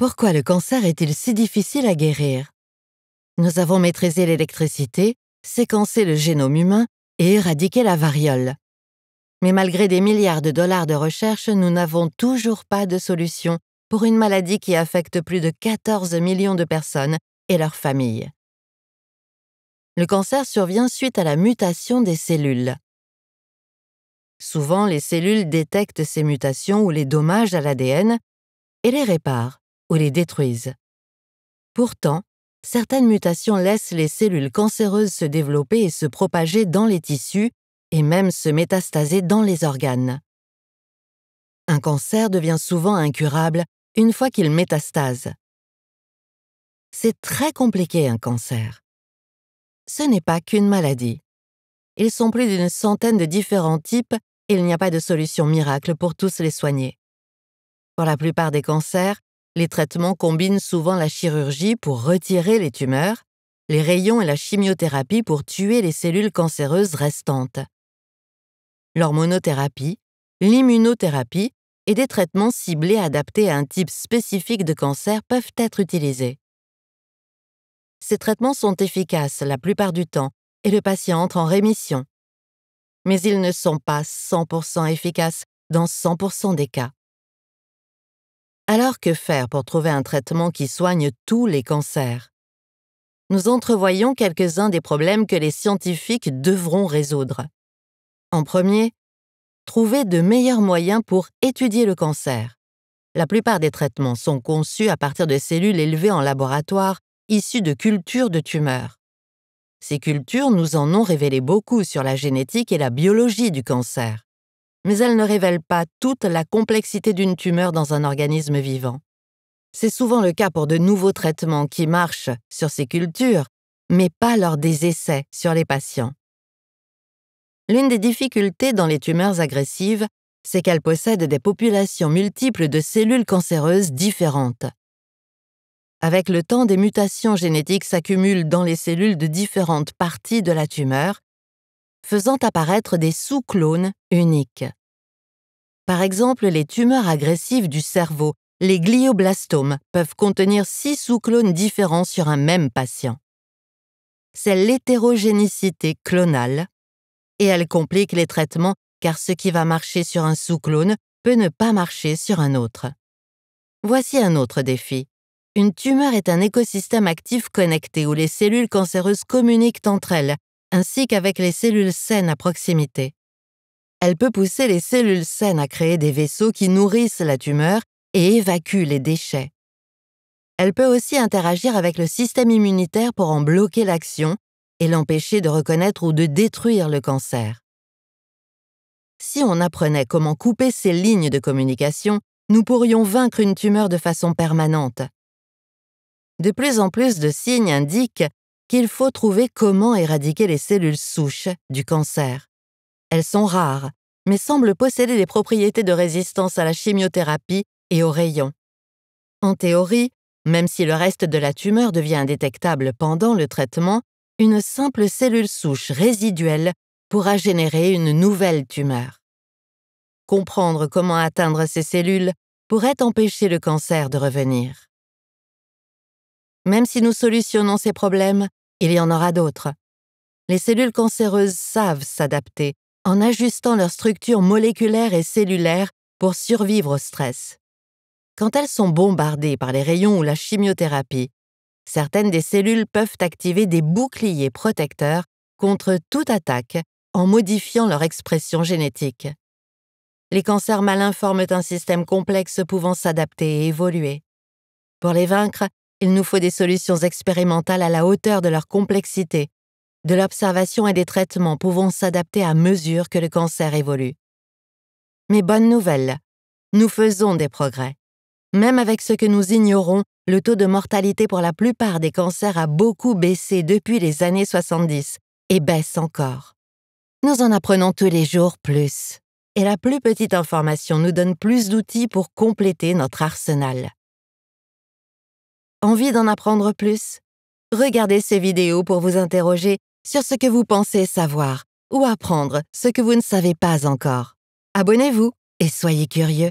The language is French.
Pourquoi le cancer est-il si difficile à guérir Nous avons maîtrisé l'électricité, séquencé le génome humain et éradiqué la variole. Mais malgré des milliards de dollars de recherche, nous n'avons toujours pas de solution pour une maladie qui affecte plus de 14 millions de personnes et leurs familles. Le cancer survient suite à la mutation des cellules. Souvent, les cellules détectent ces mutations ou les dommages à l'ADN et les réparent ou les détruisent. Pourtant, certaines mutations laissent les cellules cancéreuses se développer et se propager dans les tissus et même se métastaser dans les organes. Un cancer devient souvent incurable une fois qu'il métastase. C'est très compliqué un cancer. Ce n'est pas qu'une maladie. Ils sont plus d'une centaine de différents types et il n'y a pas de solution miracle pour tous les soigner. Pour la plupart des cancers, les traitements combinent souvent la chirurgie pour retirer les tumeurs, les rayons et la chimiothérapie pour tuer les cellules cancéreuses restantes. L'hormonothérapie, l'immunothérapie et des traitements ciblés adaptés à un type spécifique de cancer peuvent être utilisés. Ces traitements sont efficaces la plupart du temps et le patient entre en rémission. Mais ils ne sont pas 100% efficaces dans 100% des cas. Alors que faire pour trouver un traitement qui soigne tous les cancers Nous entrevoyons quelques-uns des problèmes que les scientifiques devront résoudre. En premier, trouver de meilleurs moyens pour étudier le cancer. La plupart des traitements sont conçus à partir de cellules élevées en laboratoire, issues de cultures de tumeurs. Ces cultures nous en ont révélé beaucoup sur la génétique et la biologie du cancer mais elles ne révèlent pas toute la complexité d'une tumeur dans un organisme vivant. C'est souvent le cas pour de nouveaux traitements qui marchent sur ces cultures, mais pas lors des essais sur les patients. L'une des difficultés dans les tumeurs agressives, c'est qu'elles possèdent des populations multiples de cellules cancéreuses différentes. Avec le temps, des mutations génétiques s'accumulent dans les cellules de différentes parties de la tumeur, faisant apparaître des sous-clones uniques. Par exemple, les tumeurs agressives du cerveau, les glioblastomes, peuvent contenir six sous-clones différents sur un même patient. C'est l'hétérogénicité clonale, et elle complique les traitements car ce qui va marcher sur un sous-clone peut ne pas marcher sur un autre. Voici un autre défi. Une tumeur est un écosystème actif connecté où les cellules cancéreuses communiquent entre elles ainsi qu'avec les cellules saines à proximité. Elle peut pousser les cellules saines à créer des vaisseaux qui nourrissent la tumeur et évacuent les déchets. Elle peut aussi interagir avec le système immunitaire pour en bloquer l'action et l'empêcher de reconnaître ou de détruire le cancer. Si on apprenait comment couper ces lignes de communication, nous pourrions vaincre une tumeur de façon permanente. De plus en plus de signes indiquent qu'il faut trouver comment éradiquer les cellules souches du cancer. Elles sont rares, mais semblent posséder des propriétés de résistance à la chimiothérapie et aux rayons. En théorie, même si le reste de la tumeur devient indétectable pendant le traitement, une simple cellule souche résiduelle pourra générer une nouvelle tumeur. Comprendre comment atteindre ces cellules pourrait empêcher le cancer de revenir. Même si nous solutionnons ces problèmes, il y en aura d'autres. Les cellules cancéreuses savent s'adapter en ajustant leur structure moléculaire et cellulaire pour survivre au stress. Quand elles sont bombardées par les rayons ou la chimiothérapie, certaines des cellules peuvent activer des boucliers protecteurs contre toute attaque en modifiant leur expression génétique. Les cancers malins forment un système complexe pouvant s'adapter et évoluer. Pour les vaincre, il nous faut des solutions expérimentales à la hauteur de leur complexité, de l'observation et des traitements pouvant s'adapter à mesure que le cancer évolue. Mais bonne nouvelle, nous faisons des progrès. Même avec ce que nous ignorons, le taux de mortalité pour la plupart des cancers a beaucoup baissé depuis les années 70 et baisse encore. Nous en apprenons tous les jours plus. Et la plus petite information nous donne plus d'outils pour compléter notre arsenal. Envie d'en apprendre plus Regardez ces vidéos pour vous interroger sur ce que vous pensez savoir ou apprendre ce que vous ne savez pas encore. Abonnez-vous et soyez curieux.